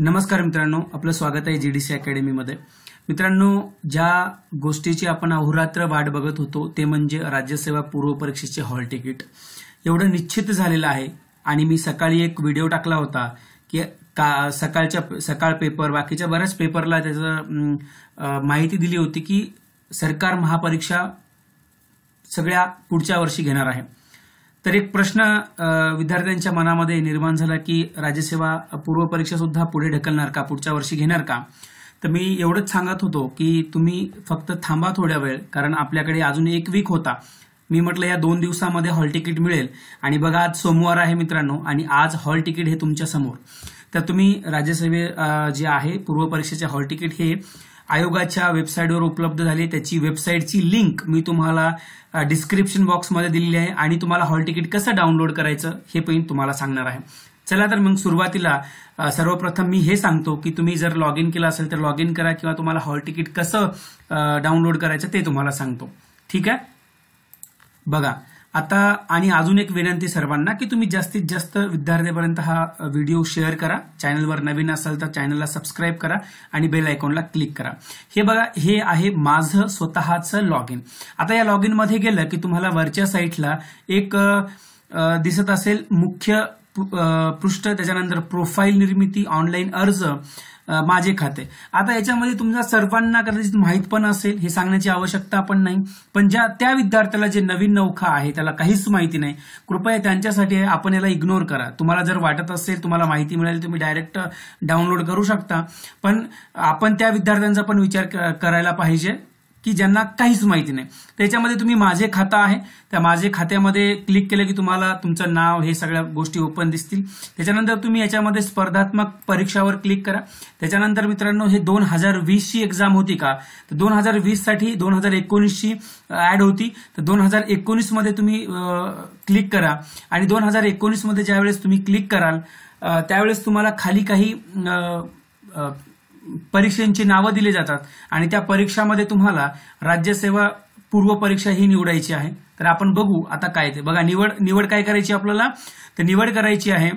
नमस्कार मित्रांनो आपलं स्वागत आहे जी डी सी अकॅडमीमध्ये मित्रांनो ज्या गोष्टीची आपण अहोरात्र वाट बघत होतो ते म्हणजे राज्यसेवा पूर्व परीक्षेचे हॉल तिकीट एवढं निश्चित झालेलं आहे आणि मी सकाळी एक व्हिडिओ टाकला होता की का सकाळच्या सकाळ पेपर बाकीच्या बऱ्याच पेपरला त्याचं माहिती दिली होती की सरकार महापरीक्षा सगळ्या पुढच्या वर्षी घेणार आहे तर एक प्रश्न विद्यार्थ्यांच्या मनामध्ये निर्माण झाला की राज्यसेवा पूर्व परीक्षा सुद्धा पुढे ढकलणार का पुढच्या वर्षी घेणार का तर मी एवढंच सांगत होतो की तुम्ही फक्त थांबा थोड्या वेळ कारण आपल्याकडे अजून एक वीक होता मी म्हटलं या दोन दिवसामध्ये हॉल तिकीट मिळेल आणि बघा आज सोमवार आहे मित्रांनो आणि आज हॉल तिकीट हे तुमच्या समोर तर तुम्ही राज्यसभे जे आहे पूर्व परीक्षेचे हॉल तिकीट हे आयोगाच्या वेबसाईटवर उपलब्ध झाले त्याची वेबसाईटची लिंक मी तुम्हाला डिस्क्रिप्शन बॉक्समध्ये दिलेली आहे आणि तुम्हाला हॉल तिकीट कसं डाउनलोड करायचं हे पण तुम्हाला सांगणार आहे चला तर मग सुरुवातीला सर्वप्रथम मी हे सांगतो की तुम्ही जर लॉग इन केलं असेल तर लॉग इन करा किंवा तुम्हाला हॉल तिकीट कसं डाउनलोड करायचं ते तुम्हाला सांगतो ठीक आहे बघा आता आणि अजून एक विनंती सर्वांना की तुम्ही जास्तीत जास्त विद्यार्थ्यांपर्यंत हा व्हिडिओ शेअर करा चॅनलवर नवीन असाल तर चॅनलला सबस्क्राईब करा आणि बेल आयकॉनला क्लिक करा हे बघा हे आहे माझं स्वतःचं लॉग इन आता या लॉग मध्ये गेलं की तुम्हाला वरच्या साईटला एक दिसत असेल मुख्य पृष्ठ त्याच्यानंतर प्रोफाईल निर्मिती ऑनलाईन अर्ज माझे खाते आता याच्यामध्ये तुमच्या सर्वांना कदाचित माहीत पण असेल हे सांगण्याची आवश्यकता पण नाही पण ज्या त्या विद्यार्थ्याला जे नवीन नौखा आहे त्याला काहीच माहिती नाही कृपया त्यांच्यासाठी आपण याला इग्नोर करा तुम्हाला जर वाटत असेल तुम्हाला माहिती मिळेल तुम्ही डायरेक्ट डाउनलोड करू शकता पण आपण त्या विद्यार्थ्यांचा पण विचार करायला पाहिजे की ज्यांना काहीच माहिती नाही त्याच्यामध्ये तुम्ही माझे खाता आहे त्या माझे खात्यामध्ये क्लिक केलं की तुम्हाला तुमचं नाव हे सगळ्या गोष्टी ओपन दिसतील त्याच्यानंतर तुम्ही याच्यामध्ये स्पर्धात्मक परीक्षावर क्लिक करा त्याच्यानंतर मित्रांनो हे दोन हजार वीसची एक्झाम होती का तर दोन हजार वीससाठी दोन हजार एकोणीसची ऍड होती तर दोन हजार एकोणीसमध्ये तुम्ही क्लिक करा आणि दोन हजार एकोणीसमध्ये ज्यावेळेस तुम्ही क्लिक कराल त्यावेळेस तुम्हाला खाली काही परीक्षांची नावं दिली जातात आणि त्या परीक्षामध्ये तुम्हाला राज्यसेवा पूर्व परीक्षा ही निवडायची आहे तर आपण बघू आता काय ते बघा निवड निवड काय करायची आपल्याला तर निवड करायची आहे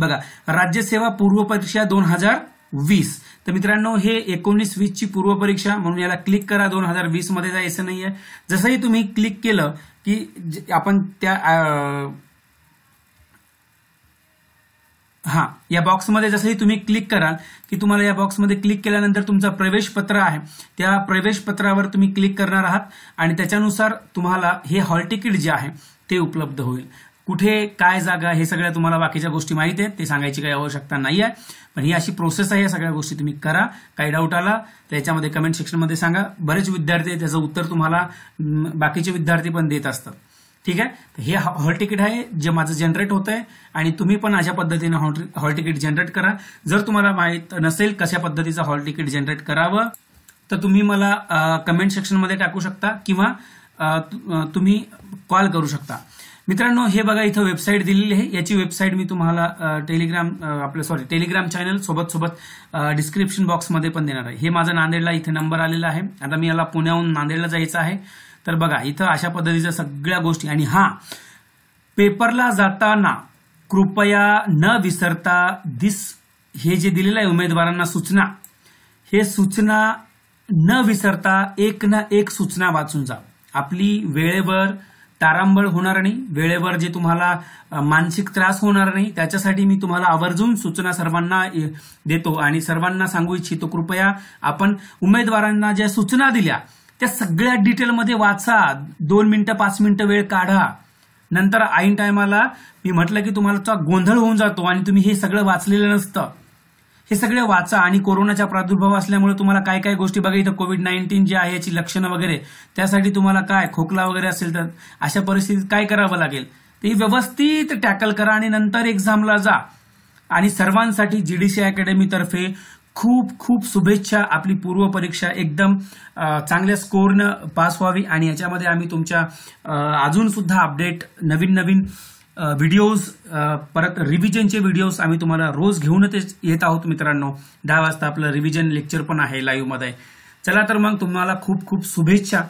बघा राज्यसेवा पूर्व परीक्षा दोन हजार वीस तर मित्रांनो हे एकोणीस ची पूर्व परीक्षा म्हणून याला क्लिक करा दोन हजार वीस मध्ये जायचं नाहीये जसंही तुम्ही क्लिक केलं की आपण त्या हा या बॉक्समध्ये जसंही तुम्ही क्लिक कराल की तुम्हाला या बॉक्समध्ये क्लिक केल्यानंतर तुमचा प्रवेश पत्र आहे त्या प्रवेश पत्रावर तुम्ही क्लिक करणार आहात आणि त्याच्यानुसार तुम्हाला हे हॉल तिकीट जे आहे ते उपलब्ध होईल कुठे काय जागा हे सगळ्या तुम्हाला बाकीच्या गोष्टी माहीत आहेत ते सांगायची काही आवश्यकता नाही आहे पण ही अशी प्रोसेस आहे या सगळ्या गोष्टी तुम्ही करा काही डाऊट आला तर त्याच्यामध्ये कमेंट सेक्शनमध्ये सांगा बरेच विद्यार्थी त्याचं उत्तर तुम्हाला बाकीचे विद्यार्थी पण देत असतात ठीक आहे हे हॉल तिकीट आहे जे माझं जनरेट होत आहे आणि तुम्ही पण अशा पद्धतीने हॉल तिकीट जनरेट करा जर तुम्हाला माहित नसेल कशा पद्धतीचं हॉल तिकीट जनरेट करावं तर तुम्ही मला कमेंट सेक्शनमध्ये टाकू शकता किंवा तुम्ही कॉल करू शकता मित्रांनो हे बघा इथं वेबसाईट दिलेली आहे याची वेबसाईट मी तुम्हाला टेलिग्राम आपलं सॉरी टेलिग्राम चॅनल सोबत सोबत डिस्क्रिप्शन बॉक्समध्ये पण देणार आहे हे माझा नांदेडला इथे नंबर आलेला आहे आता मी याला पुण्याहून नांदेडला जायचं आहे तर बघा इथं अशा पद्धतीच्या सगळ्या गोष्टी आणि हा पेपरला जाताना कृपया न विसरता दिस हे जे दिलेलं आहे उमेदवारांना सूचना हे सूचना न विसरता एक ना एक सूचना वाचून जा आपली वेळेवर तारांबळ होणार नाही वेळेवर जे तुम्हाला मानसिक त्रास होणार नाही त्याच्यासाठी मी तुम्हाला आवर्जून सूचना सर्वांना देतो आणि सर्वांना सांगू इच्छितो कृपया आपण उमेदवारांना ज्या सूचना दिल्या त्या सगळ्या डिटेलमध्ये वाचा दोन मिनिटं पाच मिनिटं वेळ काढा नंतर आईन टायमाला मी म्हटलं की तुम्हाला गोंधळ होऊन जातो आणि तुम्ही हे सगळं वाचलेलं नसतं हे सगळं वाचा आणि कोरोनाचा प्रादुर्भाव असल्यामुळे तुम्हाला काय काय गोष्टी बघा इथं कोविड नाईन्टीन जे आहे याची लक्षणं वगैरे त्यासाठी तुम्हाला काय खोकला वगैरे असेल तर अशा परिस्थितीत काय करावं लागेल ते व्यवस्थित टॅकल करा आणि नंतर एक्झामला जा आणि सर्वांसाठी जीडीसी अकॅडमीतर्फे खूप खूप शुभेच्छा आपली पूर्व परीक्षा एकदम चांगल्या स्कोरनं पास व्हावी आणि याच्यामध्ये आम्ही तुमच्या अजून सुद्धा अपडेट नवीन नवीन व्हिडिओज परत रिव्हिजनचे व्हिडिओज आम्ही तुम्हाला रोज घेऊनच येत आहोत मित्रांनो दहा वाजता आपलं रिव्हिजन लेक्चर पण आहे लाईव्हमध्ये चला तर मग तुम्हाला खूप खूप शुभेच्छा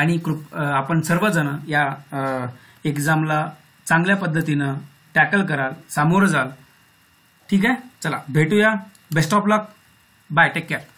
आणि कृप आपण सर्वजण या एक्झामला चांगल्या पद्धतीनं टॅकल कराल सामोरं जाल ठीक आहे चला भेटूया best of luck bye take care